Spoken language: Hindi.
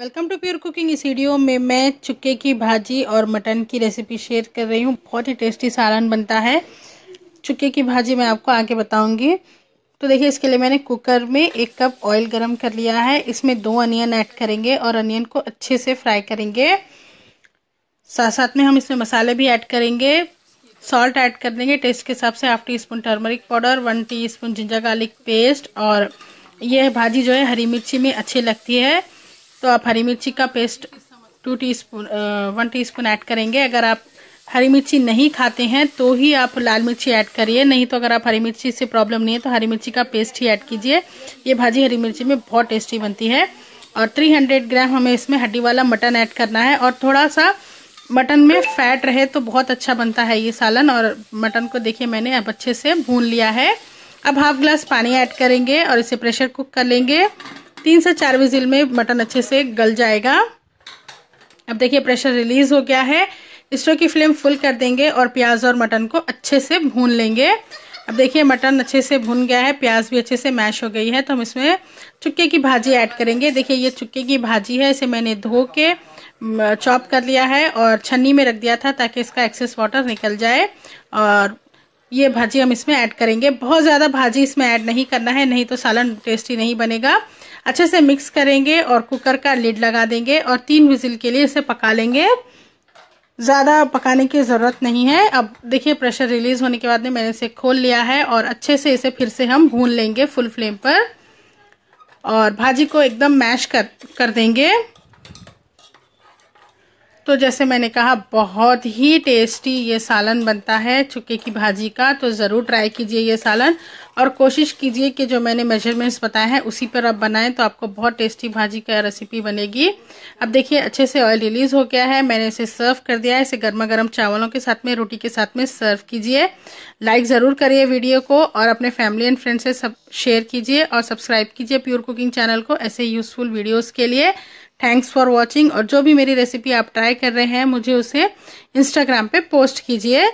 वेलकम टू प्योर कुकिंग इस वीडियो में मैं चुके की भाजी और मटन की रेसिपी शेयर कर रही हूँ बहुत ही टेस्टी सालन बनता है चुके की भाजी मैं आपको आगे बताऊंगी तो देखिए इसके लिए मैंने कुकर में एक कप ऑयल गरम कर लिया है इसमें दो अनियन ऐड करेंगे और अनियन को अच्छे से फ्राई करेंगे साथ साथ में हम इसमें मसाले भी ऐड करेंगे सॉल्ट ऐड कर देंगे टेस्ट के हिसाब से half teaspoon turmeric powder one teaspoon ginger garlic paste और यह भाजी जो है हरी मिर्ची में अच्छी लगती है तो आप हरी मिर्ची का paste two teaspoon one spoon add करेंगे अगर आप हरी मिर्ची नहीं खाते हैं तो ही आप लाल मिर्ची ऐड करिए नहीं तो अगर आप हरी मिर्ची से प्रॉब्लम नहीं है तो हरी मिर्ची का पेस्ट ही ऐड कीजिए ये भाजी हरी मिर्ची में बहुत टेस्टी बनती है और 300 ग्राम हमें इसमें हड्डी वाला मटन ऐड करना है और थोड़ा सा मटन में फैट रहे तो बहुत अच्छा बनता है ये सालन और मटन को देखिए मैंने अब अच्छे से भून लिया है अब हाफ ग्लास पानी ऐड करेंगे और इसे प्रेशर कुक कर लेंगे तीन से चार विजिल में मटन अच्छे से गल जाएगा अब देखिए प्रेशर रिलीज हो गया है स्टोव की फ्लेम फुल कर देंगे और प्याज और मटन को अच्छे से भून लेंगे अब देखिए मटन अच्छे से भुन गया है प्याज भी अच्छे से मैश हो गई है तो हम इसमें चुक्के की भाजी ऐड करेंगे देखिए ये चुक्के की भाजी है इसे मैंने धो के चॉप कर लिया है और छन्नी में रख दिया था ताकि इसका एक्सेस वाटर निकल जाए और ये भाजी हम इसमें ऐड करेंगे बहुत ज़्यादा भाजी इसमें ऐड नहीं करना है नहीं तो सालन टेस्टी नहीं बनेगा अच्छे से मिक्स करेंगे और कुकर का लिड लगा देंगे और तीन विजिल के लिए इसे पका लेंगे ज़्यादा पकाने की ज़रूरत नहीं है अब देखिए प्रेशर रिलीज होने के बाद में मैंने इसे खोल लिया है और अच्छे से इसे फिर से हम भून लेंगे फुल फ्लेम पर और भाजी को एकदम मैश कर कर देंगे तो जैसे मैंने कहा बहुत ही टेस्टी ये सालन बनता है चुके की भाजी का तो ज़रूर ट्राई कीजिए ये सालन और कोशिश कीजिए कि जो मैंने मेजरमेंट्स बताए हैं उसी पर आप बनाएं तो आपको बहुत टेस्टी भाजी का रेसिपी बनेगी अब देखिए अच्छे से ऑयल रिलीज़ हो गया है मैंने इसे सर्व कर दिया है इसे गर्मा गर्म चावलों के साथ में रोटी के साथ में सर्व कीजिए लाइक ज़रूर करिए वीडियो को और अपने फैमिली एंड फ्रेंड्स से सब शेयर कीजिए और सब्सक्राइब कीजिए प्योर कुकिंग चैनल को ऐसे यूज़फुल वीडियोज़ के लिए थैंक्स फॉर वॉचिंग और जो भी मेरी रेसिपी आप ट्राई कर रहे हैं मुझे उसे इंस्टाग्राम पे पोस्ट कीजिए